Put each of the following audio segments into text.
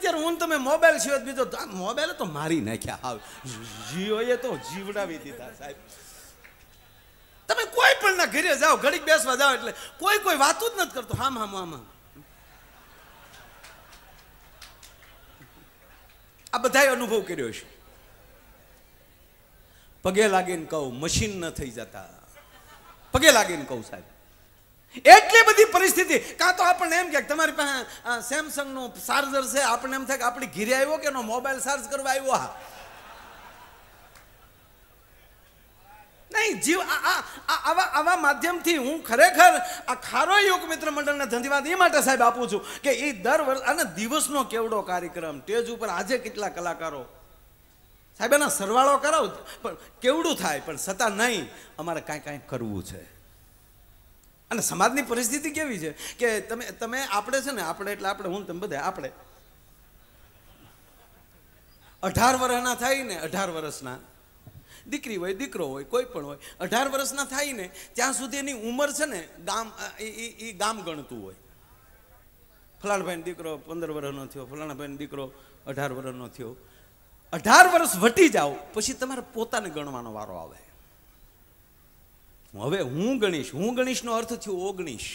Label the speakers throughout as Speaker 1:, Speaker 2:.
Speaker 1: અત્યારે હું તમે મોબાઈલ સિવાય બીજો મોબાઈલ તો મારી નાખ્યા હાવ જીઓએ તો જીવડાવી દીધા સાહેબ તમે કોઈ પણ ના ઘરે જાઓ ઘડીક બેસવા જાઓ એટલે કોઈ કોઈ વાતું જ નથી કરતો હામ હામ હામ આ બધાએ અનુભવ કર્યો છે પગે લાગીને કહું મશીન ન થઈ જતા પગે લાગીને કહું સાહેબ એટલી બધી પરિસ્થિતિ કાં તો આપણને એમ કે તમારી પાસે સેમસંગનું ચાર્જર છે આપણને એમ થાય કે આપણે ઘીરે આવ્યો કે એનો મોબાઈલ ચાર્જ કરવા આવ્યો હા નહીં જીવ આવા આવા માધ્યમથી હું ખરેખર આ ખારો યુગ મિત્ર મંડળને ધન્યવાદ એ માટે સાહેબ આપું છું કે એ દર વર્ષ અને દિવસનો કેવડો કાર્યક્રમ સ્ટેજ ઉપર આજે કેટલા કલાકારો સાહેબ એના સરવાળો કરાવ પણ કેવડું થાય પણ છતાં નહીં અમારે કાંઈ કાંઈ કરવું છે અને સમાજની પરિસ્થિતિ કેવી છે કે તમે તમે આપણે છે ને આપણે એટલે આપણે હું તમે બધા આપણે અઢાર વર્ષના થાય ને અઢાર વર્ષના દીકરી હોય દીકરો હોય કોઈ પણ હોય અઢાર વર્ષના થાય ને ત્યાં સુધી એની ઉંમર છે ને ગામ એ ગામ ગણતું હોય ફલાણાભાઈનો દીકરો પંદર વર્ષનો થયો ફલાણાભાઈનો દીકરો અઢાર વર્ષનો થયો અઢાર વર્ષ વટી જાઓ પછી તમારે પોતાને ગણવાનો વારો આવે હવે હું ગણીશ હું ગણીશનો અર્થ થયો ઓગણીશ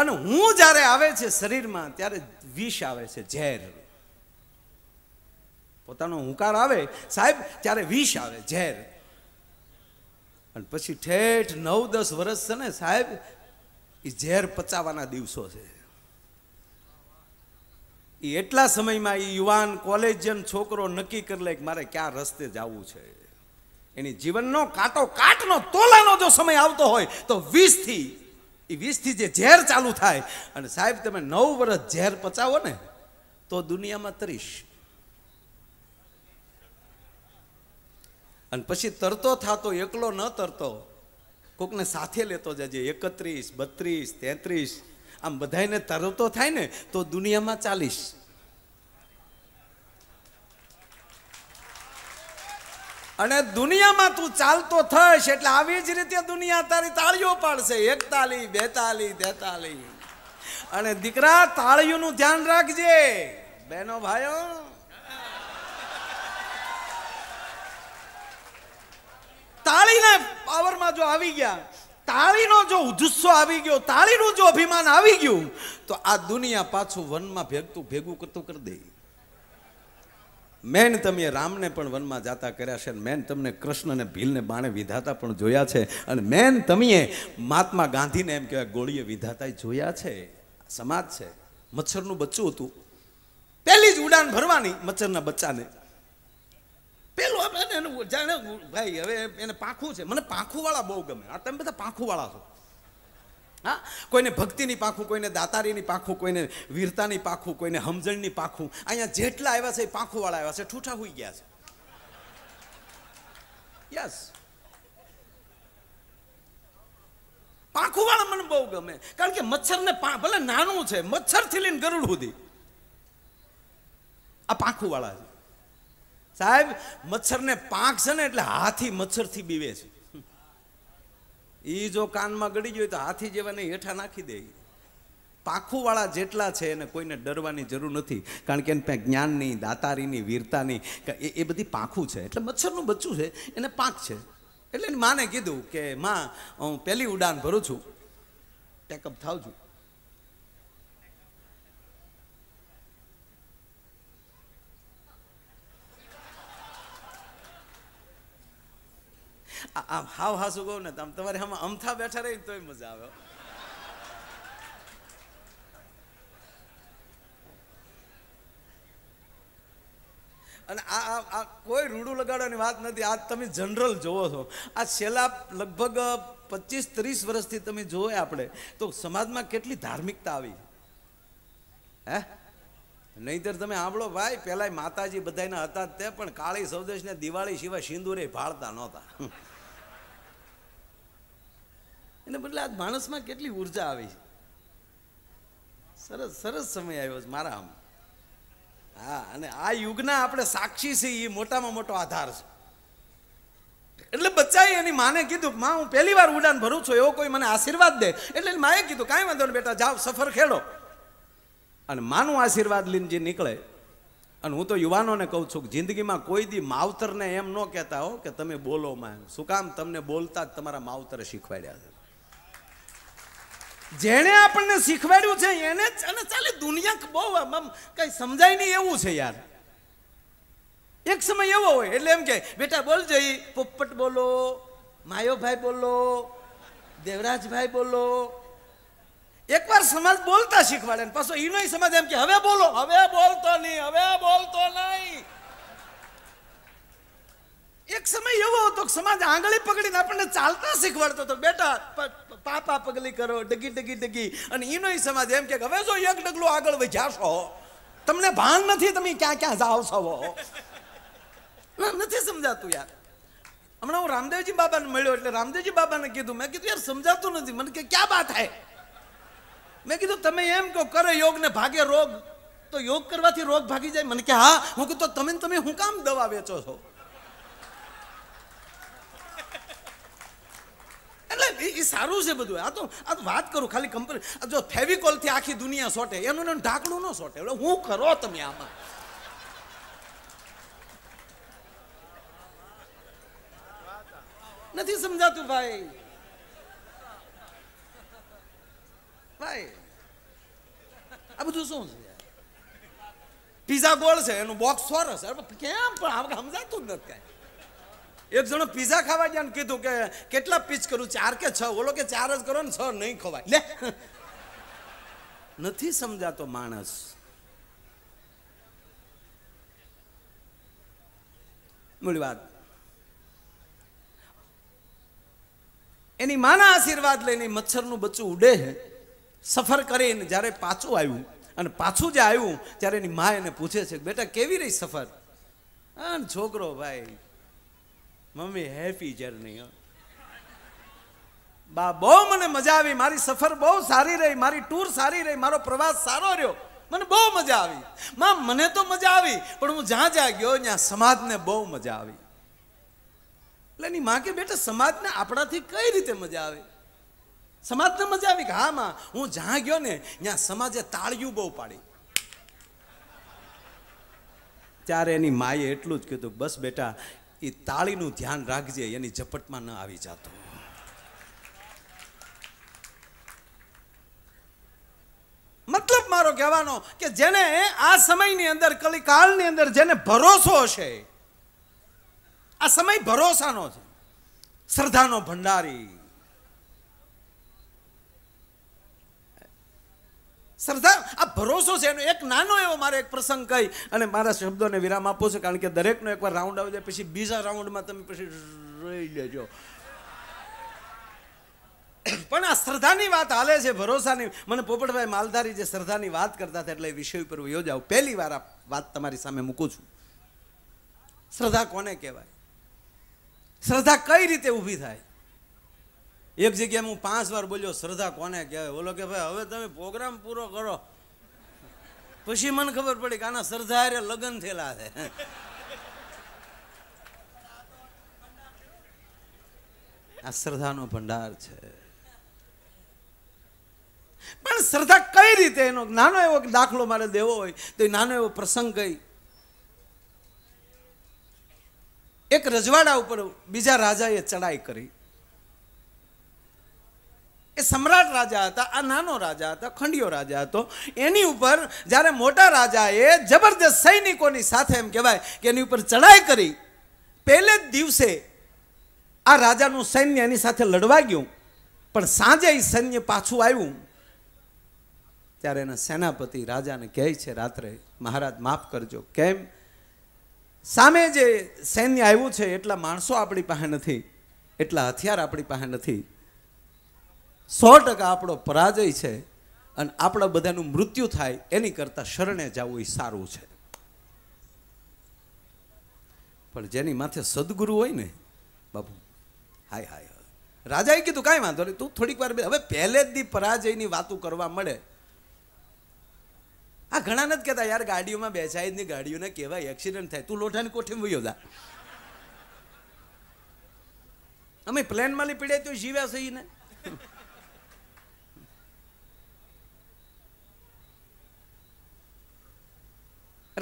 Speaker 1: અને હું જ્યારે આવે છે શરીરમાં ત્યારે વિષ આવે છે ઝેર પોતાનો હુંકાર આવે સાહેબ ત્યારે વિષ આવે ઝેર અને પછી ઠેઠ નવ દસ વર્ષ છે ને સાહેબ એ ઝેર પચાવવાના દિવસો છે એ એટલા સમયમાં એ યુવાન કોલેજિયન છોકરો નક્કી કરી લે કે મારે ક્યાં રસ્તે જવું છે એની જીવનનો કાંટો કાટનો તોલાનો જો સમય આવતો હોય તો વીસથી એ વીસથી જે ઝેર ચાલુ થાય અને સાહેબ તમે નવ વર્ષ ઝેર પચાવો ને તો દુનિયામાં ત્રીસ અને પછી તરતો થતો એકલો ન તરતો કોકને સાથે લેતો જજે એકત્રીસ બત્રીસ તેત્રીસ આમ બધાને તરતો થાય ને તો દુનિયામાં ચાલીસ અને દુનિયામાં તું ચાલતો થશ એટલે આવી જ રીતે દુનિયા તારી તાળીઓ પાડશે એકતાલી બેતાલી તેતાલી અને દીકરા તાળીઓનું ધ્યાન રાખજે બહેનો ભાઈઓ તાળીના પાવરમાં જો આવી ગયા તાળીનો જો જુસ્સો આવી ગયો તાળીનું જો અભિમાન આવી ગયું તો આ દુનિયા પાછું વનમાં ભેગતું ભેગું કરતું કરી દે મેન તમે રામને પણ વનમાં જાતા કર્યા છે અને મેન તમને કૃષ્ણ અને ભીલને બાણે વિધાતા પણ જોયા છે અને મેન તમે મહાત્મા ગાંધીને એમ કહેવાય ગોળીએ વિધાતા જોયા છે સમાજ છે મચ્છરનું બચ્ચું હતું પહેલી જ ઉડાન ભરવાની મચ્છરના બચ્ચાને પેલું આપણે જાણે ભાઈ હવે એને પાંખું છે મને પાંખુંવાળા બહુ ગમે આ તમે બધા પાંખુંવાળા છો હા કોઈને ભક્તિની પાખું કોઈને દાતારીની પાખું કોઈને વીરતાની પાખું કોઈને સમજણની પાખું અહીંયા જેટલા આવ્યા છે એ પાખુંવાળા આવ્યા છે ઠૂઠા હોઈ ગયા છે યસ પાંખુવાળા મને બહુ ગમે કારણ કે મચ્છરને ભલે નાનું છે મચ્છરથી લઈને ગરુડ સુધી આ પાંખુવાળા છે સાહેબ મચ્છરને પાંખ છે ને એટલે હાથી મચ્છરથી બીવે છે એ જો કાનમાં ગળી ગયો તો હાથી જેવાને હેઠા નાખી દે પાખુંવાળા જેટલા છે એને કોઈને ડરવાની જરૂર નથી કારણ કે એને ત્યાં જ્ઞાનની દાતારીની વીરતાની એ એ બધી પાખું છે એટલે મચ્છરનું બચ્ચું છે એને પાંખ છે એટલે માને કીધું કે માં હું પહેલી ઉડાન ભરું છું ટેકઅપ થાવ છું આમ હાવ હાસુ ગો ને આમ તમારે આમાં અમથા બેઠા રહી તોય મજા આવે અને આ આ કોઈ રૂડું લગાડવાની વાત નથી આ તમે જનરલ જોવો છો આ છેલ્લા લગભગ પચીસ ત્રીસ વર્ષથી તમે જોવે આપણે તો સમાજમાં કેટલી ધાર્મિકતા આવી હે નહીંતર તમે આંબળો ભાઈ પહેલાં માતાજી બધાના હતા તે પણ કાળી સૌદેશને દિવાળી સિવાય સિંદૂરે ભાળતા નહોતા એને બદલે આ માણસમાં કેટલી ઉર્જા આવી છે સરસ સરસ સમય આવ્યો છે મારા આમ હા અને આ યુગના આપણે સાક્ષી છે એ મોટામાં મોટો આધાર છે એટલે બચ્ચાએ એની માને કીધું માં હું પહેલી વાર ઉડાન ભરું છું એવો કોઈ મને આશીર્વાદ દે એટલે માએ કીધું કાંઈ વાંધો નહીં બેટા જાઓ સફર ખેડો અને માનું આશીર્વાદ લઈને જે નીકળે અને હું તો યુવાનોને કહું છું કે જિંદગીમાં કોઈ દી માવતરને એમ ન કહેતા હો કે તમે બોલો માં શું કામ તમને બોલતા જ તમારા માવતરે શીખવાડ્યા છે જેણે આપણને શીખવાડ્યું છે એને જ અને ચાલી દુનિયા બહુ આમ કઈ સમજાય નહીં એવું છે યાર એક સમય એવો હોય એટલે એમ કે બેટા બોલ જઈ પોપટ બોલો માયોભાઈ બોલો દેવરાજભાઈ બોલો એકવાર સમાજ બોલતા શીખવાડે પાછો એનો સમાજ એમ કે હવે બોલો હવે બોલતો નહીં હવે બોલતો નહીં એક સમય એવો હતો કે સમાજ આંગળી પકડીને આપણને ચાલતા શીખવાડતો હતો બેટા પાપા પગલી કરો ડગી ડગી ડગી અને એનો સમાજ એમ કે હવે જો એક ડગલું આગળ વધ્યાશો તમને ભાન નથી તમે ક્યાં ક્યાં જાઓ છો નથી સમજાતું યાર હમણાં હું રામદેવજી બાબાને મળ્યો એટલે રામદેવજી બાબાને કીધું મેં કીધું યાર સમજાતું નથી મને કે ક્યાં વાત હે મેં કીધું તમે એમ કહો કરે યોગ ને ભાગે રોગ તો યોગ કરવાથી રોગ ભાગી જાય મને કે હા હું કીધું તમે તમે હું કામ દવા વેચો છો એ સારું છે બધું આ તો આ વાત કરું ખાલી કંપની જો ફેવિકોલથી આખી દુનિયા સોટે એનું ઢાંકણું ન સોટે એટલે હું કરો તમે આમાં નથી સમજાતું ભાઈ ભાઈ આ બધું શું છે પીઝા ગોળ છે એનું બોક્સ સોરસ કેમ પણ સમજાતું જ નથી કાંઈ એક જણો પીઝા ખાવા ગયા ને કીધું કે કેટલા પીચ કરું ચાર કે છ ઓલો કે ચાર જ કરો ને છ નહીં ખવાય લે નથી સમજાતો માણસ મૂળ વાત એની માના આશીર્વાદ લઈને મચ્છરનું બચ્ચું ઉડે સફર કરીને જ્યારે પાછું આવ્યું અને પાછું જે આવ્યું ત્યારે એની મા એને પૂછે છે બેટા કેવી રહી સફર છોકરો ભાઈ મમ્મી હેપી જર્ની બા બહુ મને મજા આવી મારી સફર બહુ સારી રહી મારી ટૂર સારી રહી મારો પ્રવાસ સારો રહ્યો મને બહુ મજા આવી માં મને તો મજા આવી પણ હું જ્યાં જ્યાં ગયો ત્યાં સમાજને બહુ મજા આવી એટલે એની માં કે બેટા સમાજને આપણાથી કઈ રીતે મજા આવે સમાજને મજા આવી કે હા માં હું જ્યાં ગયો ને ત્યાં સમાજે તાળિયું બહુ પાડી ત્યારે એની માએ એટલું જ કીધું બસ બેટા એ તાળીનું ધ્યાન રાખજે એની ઝપટમાં ન આવી જતો મતલબ મારો કહેવાનો કે જેને આ સમયની અંદર કલિકાળની અંદર જેને ભરોસો છે આ સમય ભરોસાનો છે શ્રદ્ધાનો ભંડારી સરદાર આ ભરોસો છે એનો એક નાનો એવો મારે એક પ્રસંગ કહી અને મારા શબ્દોને વિરામ આપો છે કારણ કે દરેકનો એકવાર રાઉન્ડ આવી જાય પછી બીજા રાઉન્ડમાં તમે પછી રહી લેજો પણ આ શ્રદ્ધાની વાત હાલે છે ભરોસાની મને પોપટભાઈ માલધારી જે શ્રદ્ધાની વાત કરતા હતા એટલે એ વિષય ઉપર હું યોજાવ પહેલી વાર આ વાત તમારી સામે મૂકું છું શ્રદ્ધા કોને કહેવાય શ્રદ્ધા કઈ રીતે ઊભી થાય એક જગ્યાએ હું પાંચ વાર બોલ્યો શ્રદ્ધા કોને કહેવાય બોલો કે ભાઈ હવે તમે પ્રોગ્રામ પૂરો કરો પછી મને ખબર પડી કે આના શ્રદ્ધા અરે લગ્ન થયેલા છે આ શ્રદ્ધાનો ભંડાર છે પણ શ્રદ્ધા કઈ રીતે એનો નાનો એવો દાખલો મારે દેવો હોય તો એ નાનો એવો પ્રસંગ કઈ એક રજવાડા ઉપર બીજા રાજાએ ચડાઈ કરી એ સમ્રાટ રાજા હતા આ નાનો રાજા હતા ખંડિયો રાજા હતો એની ઉપર જ્યારે મોટા રાજાએ જબરદસ્ત સૈનિકોની સાથે એમ કહેવાય કે એની ઉપર ચડાઈ કરી પહેલે જ દિવસે આ રાજાનું સૈન્ય એની સાથે લડવા ગયું પણ સાંજે એ સૈન્ય પાછું આવ્યું ત્યારે એના સેનાપતિ રાજાને કહે છે રાત્રે મહારાજ માફ કરજો કેમ સામે જે સૈન્ય આવ્યું છે એટલા માણસો આપણી પાસે નથી એટલા હથિયાર આપણી પાસે નથી સો ટકા આપણો પરાજય છે અને આપણા બધાનું મૃત્યુ થાય એની કરતા શરણે જવું એ સારું છે પણ જેની માથે સદગુરુ હોય ને બાપુ હાય હાય રાજાએ કીધું કાંઈ વાંધો નહીં તું થોડીક વાર હવે પહેલે જ દી પરાજયની વાતો કરવા મળે આ ઘણા નથી કહેતા યાર ગાડીઓમાં બેસાય જ નહીં ગાડીઓને કહેવાય એક્સિડન્ટ થાય તું લોઠાની કોઠી વયો જા અમે પ્લેનમાં લી પીડે તો જીવ્યા છે ને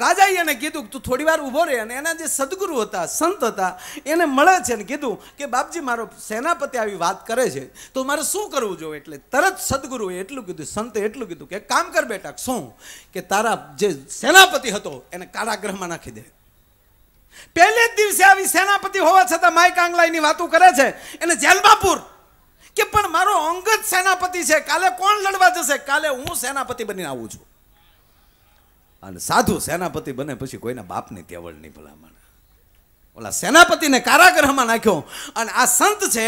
Speaker 1: રાજાએ એને કીધું કે તું થોડી વાર ઊભો રહે અને એના જે સદગુરુ હતા સંત હતા એને મળે છે ને કીધું કે બાપજી મારો સેનાપતિ આવી વાત કરે છે તો મારે શું કરવું જોઈએ એટલે તરત સદગુરુએ એટલું કીધું સંતે એટલું કીધું કે કામ કર બેટા શું કે તારા જે સેનાપતિ હતો એને કારાગ્રહમાં નાખી દે પહેલે જ દિવસે આવી સેનાપતિ હોવા છતાં માય કાંગલાઈની વાતો કરે છે એને જેલમાં પૂર કે પણ મારો અંગત સેનાપતિ છે કાલે કોણ લડવા જશે કાલે હું સેનાપતિ બનીને આવું છું અને સાધુ સેનાપતિ બને પછી કોઈના બાપની તેવળ નહીં ભલામણ ઓલા સેનાપતિને કારાગૃહમાં નાખ્યો અને આ સંત છે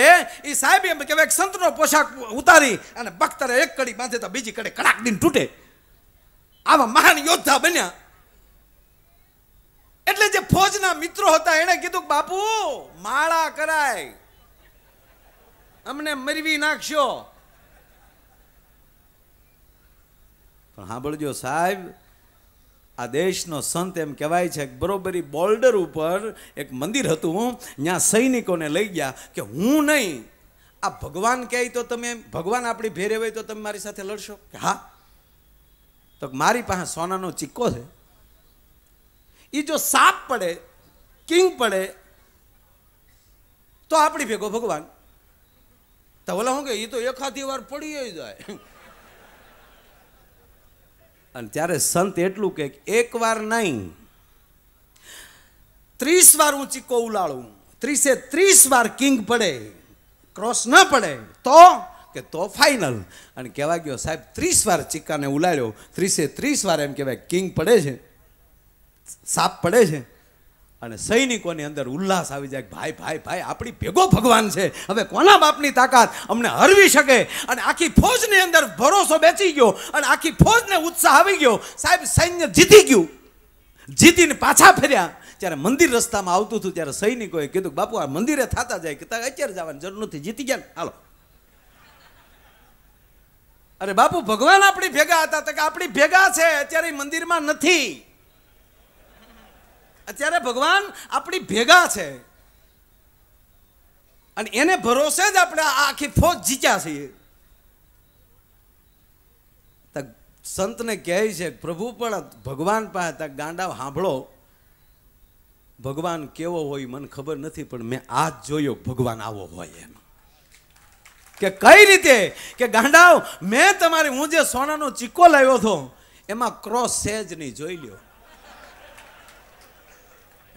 Speaker 1: એ સાહેબ એમ કે કહેવાય સંતનો પોશાક ઉતારી અને બખ્તરે એક કડી બાંધે તો બીજી કડે કડાક દિન તૂટે આવા મહાન યોદ્ધા બન્યા એટલે જે ફોજના મિત્રો હતા એણે કીધું કે બાપુ માળા કરાય અમને મરવી નાખશો પણ સાંભળજો સાહેબ આ દેશનો સંત એમ કહેવાય છે કે બરોબરી બોર્ડર ઉપર એક મંદિર હતું ત્યાં સૈનિકોને લઈ ગયા કે હું નહીં આ ભગવાન કહે તો તમે ભગવાન આપણી ભેરે હોય તો તમે મારી સાથે લડશો કે હા તો મારી પાસે સોનાનો સિક્કો છે એ જો સાપ પડે કિંગ પડે તો આપણી ભેગો ભગવાન તો ઓલા શું કે એ તો એકાદી વાર પડી જાય અને ત્યારે સંત એટલું કે એક વાર નહીં ત્રીસ વાર હું ચીકો ઉલાળું ત્રીસે ત્રીસ વાર કિંગ પડે ક્રોસ ન પડે તો કે તો ફાઇનલ અને કહેવા ગયો સાહેબ ત્રીસ વાર ચીકાને ઉલાળ્યો ત્રીસે ત્રીસ વાર એમ કહેવાય કિંગ પડે છે સાપ પડે છે અને સૈનિકોની અંદર ઉલ્લાસ આવી જાય ભાઈ ભાઈ ભાઈ આપણી ભેગો ભગવાન છે હવે કોના બાપની તાકાત અમને હરવી શકે અને આખી ફોજની અંદર ભરોસો બેસી ગયો અને આખી ફોજને ઉત્સાહ આવી ગયો સાહેબ સૈન્ય જીતી ગયું જીતીને પાછા ફર્યા જ્યારે મંદિર રસ્તામાં આવતું હતું ત્યારે સૈનિકોએ કીધું બાપુ આ મંદિરે થતા જાય કે અત્યારે જવાની જરૂર નથી જીતી ગયા હાલો અરે બાપુ ભગવાન આપણી ભેગા હતા તો કે આપણી ભેગા છે અત્યારે મંદિરમાં નથી અત્યારે ભગવાન આપણી ભેગા છે અને એને ભરોસે જ આપણે આખી ફોજ જીત્યા છીએ સંતને કહે છે પ્રભુ પણ ભગવાન પાસે ત્યાં ગાંડા સાંભળો ભગવાન કેવો હોય મને ખબર નથી પણ મેં આ જ જોયો ભગવાન આવો હોય એમ કે કઈ રીતે કે ગાંડાવ મેં તમારી હું જે સોનાનો ચીકો લાવ્યો હતો એમાં ક્રોસ સેજ નહીં જોઈ લ્યો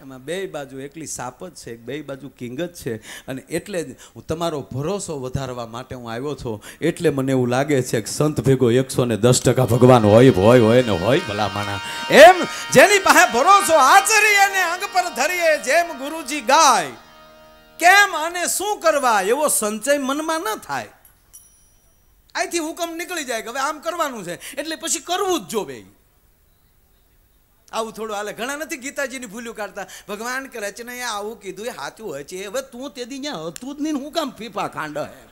Speaker 1: એમાં બે બાજુ એકલી સાપ જ છે બે બાજુ કિંગ જ છે અને એટલે જ હું તમારો ભરોસો વધારવા માટે હું આવ્યો છું એટલે મને એવું લાગે છે કે સંત ભેગો એકસો ને દસ ટકા ભગવાન હોય હોય હોય ને હોય ભલા માણા એમ જેની પાસે ભરોસો આચરી અને અંગ પર ધરીએ જેમ ગુરુજી ગાય કેમ અને શું કરવા એવો સંચય મનમાં ન થાય અહીંથી હુકમ નીકળી જાય કે હવે આમ કરવાનું છે એટલે પછી કરવું જ જોવે આવું થોડું હાલે ઘણા નથી ગીતાજીની ભૂલ્યું કાઢતા ભગવાન કે રચનાએ આવું કીધું એ સાચું હચે હવે તું તે દી હતું જ નહીં હું કામ ફીફા ખાંડ હે